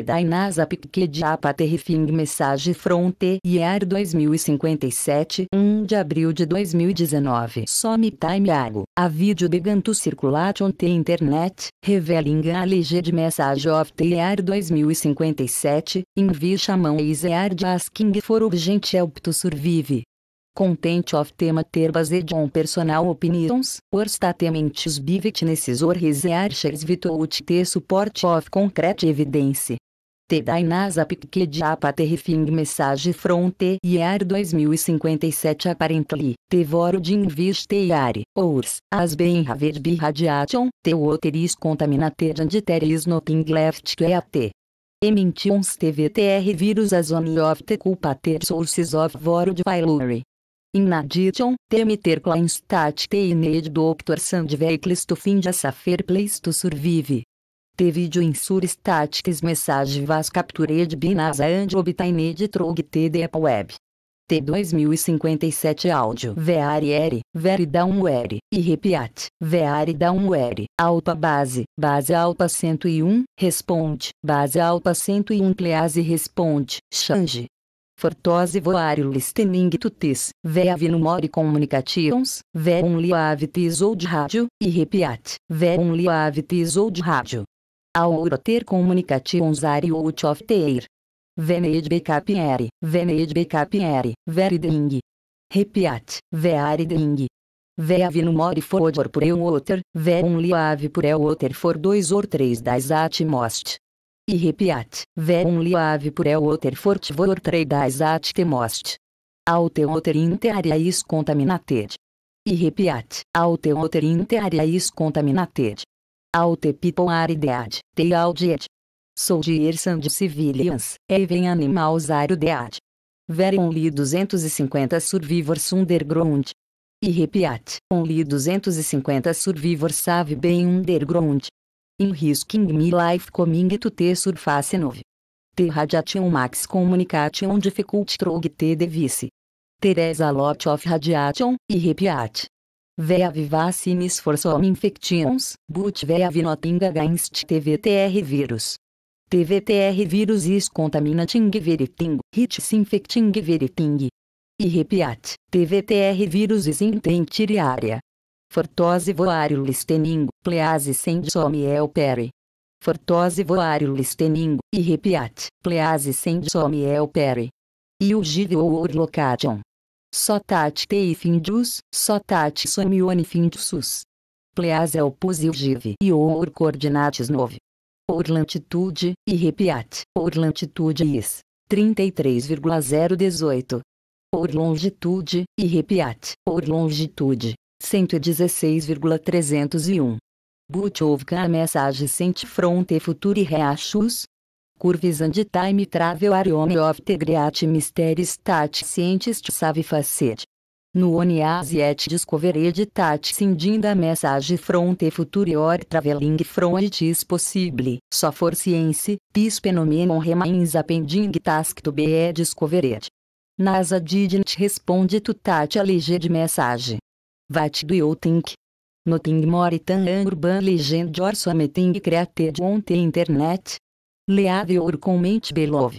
te a piquediapa Terrifing message fronte year 2057 1 de abril de 2019 some time ago a vídeo began to circulate on the internet revealing a de message of the year 2057 envia chamão e mão is asking for urgent help é to survive Content of tema ter based on personal opinions, or statements by witnesses or researchers without the support of concrete evidence. The NASA picked up a terrifying message from the year 2057 apparently, the world in which ours, as being ravaged by radiation, the water is contaminated and there is nothing left to eat. Emintions TVTR vírus as one of the culpa ter sources of world failure. Inadition, temeter Kleinstat teined Doctor Sandveicles to Find a Safer Place to Survive. Te video insur statics message vas captured binas and obtained trog TDEP web. T2057 áudio VRR, down Downware, e Repiat, down Downware, Alpa Base, Base Alpa 101, Responde, Base Alpa 101 please Responde, Change, fortose voarilis teningtutis, veavinum mori communications, verum liavitis de rádio e repiat, verum liavitis old radio. Auroter communications ari out of teir. Vened becapieri, vened becapieri, veriding. Repiat, veariding. Veavinum mori for odor por eu outer, un liave por eu outer for dois or três das most e repiat, verum liave por el oter forte vor treidais at temost. Aute oter inteariais contaminated. E repiat, aute oter inteariais contaminated. Aute people aridead, te audiet. Sou de Ersan de Civilians, animal animals aridead. um li 250 survivors underground. E repiat, only 250 survivors save bem underground in risking me life coming to the surface of the radiation max communication difficult trog te device. Teresa lot of radiation, e repiat. Vea vivacines for some infections, but vea nothing against TVTR virus. TVTR virus is contaminating veriting, hits infecting veriting. E repiat, TVTR vírus is intentir área, Fortose voário listeningo please sem some help here. Fortose voário listening, e repeat, please send some ou urlocation. Yugi or Sotat tei findus, sotat somione findusus. Please opus ugive e or coordenates nove. Or lantitude, e repeat, or lantitude is 33,018. Or longitude, e repeat, or longitude 116,301. Butchovka a message sent front e future reachus? Curves and time travel are one of the great mysteries that scientists save facet. No one as yet discovered that sending a message from the future or traveling from it is possible. Só for science, this phenomenon remains a pending task to be discovered. NASA didn't respond to that alleged message vat do you think? Nothing more than an urban legend or something created on the internet? Leave your comment below.